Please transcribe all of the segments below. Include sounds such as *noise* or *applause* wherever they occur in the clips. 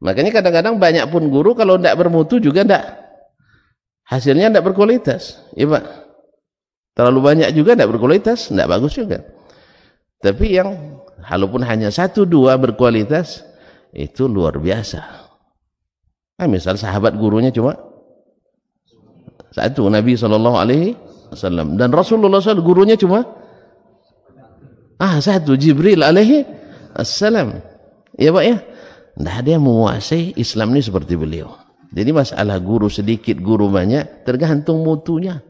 Makanya kadang-kadang banyak pun guru kalau tidak bermutu juga tidak hasilnya tidak berkualitas. Iya Pak. Terlalu banyak juga tidak berkualitas, tidak bagus juga. Tapi yang walaupun hanya satu dua berkualitas itu luar biasa. Nah, misal sahabat gurunya cuma satu Nabi Shallallahu Alaihi Wasallam dan Rasulullah SAW gurunya cuma ah satu Jibril Alaihi Wasallam. Ya Pak ya. ada yang menguasai Islam ini seperti beliau. Jadi masalah guru sedikit, guru banyak, tergantung mutunya.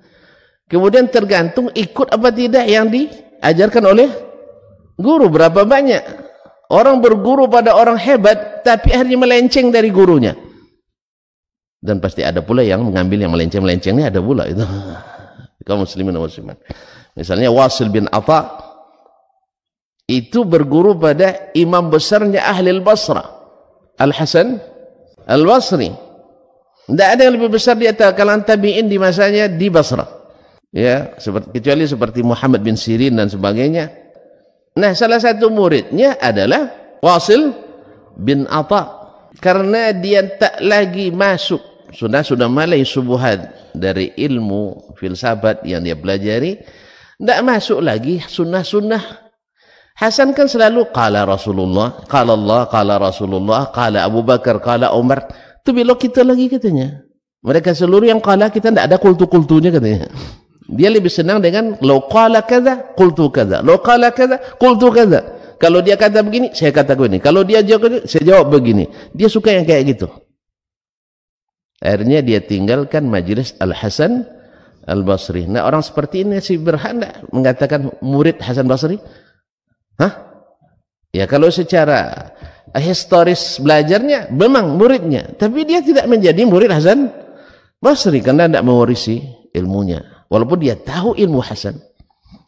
Kemudian tergantung ikut apa tidak yang diajarkan oleh guru. Berapa banyak orang berguru pada orang hebat, tapi akhirnya melenceng dari gurunya. Dan pasti ada pula yang mengambil yang melenceng-melenceng ini ada pula itu. *laughs* Kau muslimin dan muslimat. Misalnya Wasil bin Atta itu berguru pada imam besarnya Ahlil Basra. Al-Hasan Al-Basri. Tidak ada yang lebih besar di atas kalangan tabi'in di masanya di Basra. Ya, seperti, kecuali seperti Muhammad bin Sirin dan sebagainya. Nah, salah satu muridnya adalah Wasil bin Atta. Karena dia tak lagi masuk. Sudah sudah malai subuhat dari ilmu filsafat yang dia pelajari. Tidak masuk lagi sunnah-sunnah Hasan kan selalu kala Rasulullah, kala Allah, kala Rasulullah, kala Abu Bakar, kala Umar. Tu belok kita lagi katanya. Mereka seluruh yang kala kita tidak ada kultu-kultunya katanya. Dia lebih senang dengan lo kala kaza, kultu kaza. Lo kala kaza, kultu kaza. Kalau dia kata begini, saya kata begini. Kalau dia jawab begini, saya jawab begini. Dia suka yang kayak gitu. Akhirnya dia tinggalkan majlis Al-Hasan Al-Basri. Nah orang seperti ini si Berhanda mengatakan murid Hasan Basri. Hah? Ya kalau secara historis belajarnya memang muridnya, tapi dia tidak menjadi murid Hasan Basri karena tidak mewarisi ilmunya. Walaupun dia tahu ilmu Hasan.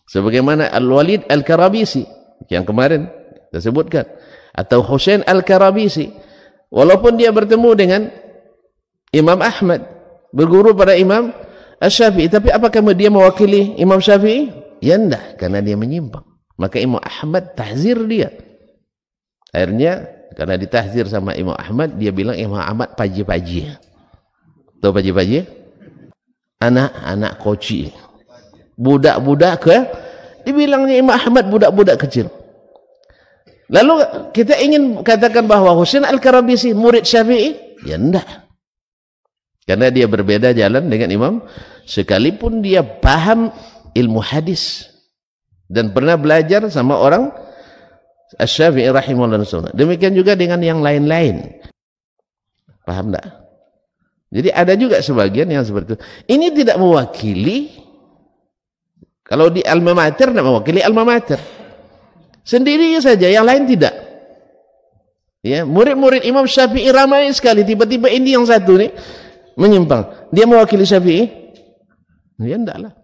Sebagaimana Al-Walid Al-Karabisi yang kemarin kita sebutkan atau Husain Al-Karabisi walaupun dia bertemu dengan Imam Ahmad berguru pada Imam Al-Syafi'i tapi apakah dia mewakili Imam Syafi'i? Ya tidak, karena dia menyimpang. Maka Imam Ahmad tahzir dia. Akhirnya, karena ditahzir sama Imam Ahmad, dia bilang Imam Ahmad paji-paji. Tahu paji-paji? Anak-anak koci. Budak-budak ke? Dibilangnya Imam Ahmad budak-budak kecil. Lalu kita ingin katakan bahawa Husain Al-Karabisi murid syafi'i? Ya tidak, Karena dia berbeda jalan dengan Imam. Sekalipun dia paham ilmu Hadis dan pernah belajar sama orang Asy-Syafi'i rahimahullah. Demikian juga dengan yang lain-lain. Paham tak? Jadi ada juga sebagian yang seperti itu. Ini tidak mewakili kalau di alma mater nak mewakili alma mater. Sendiri saja yang lain tidak. Ya, murid-murid Imam Syafi'i ramai sekali tiba-tiba ini yang satu ni menyimpang. Dia mewakili Syafi'i? Dia ya, tidaklah.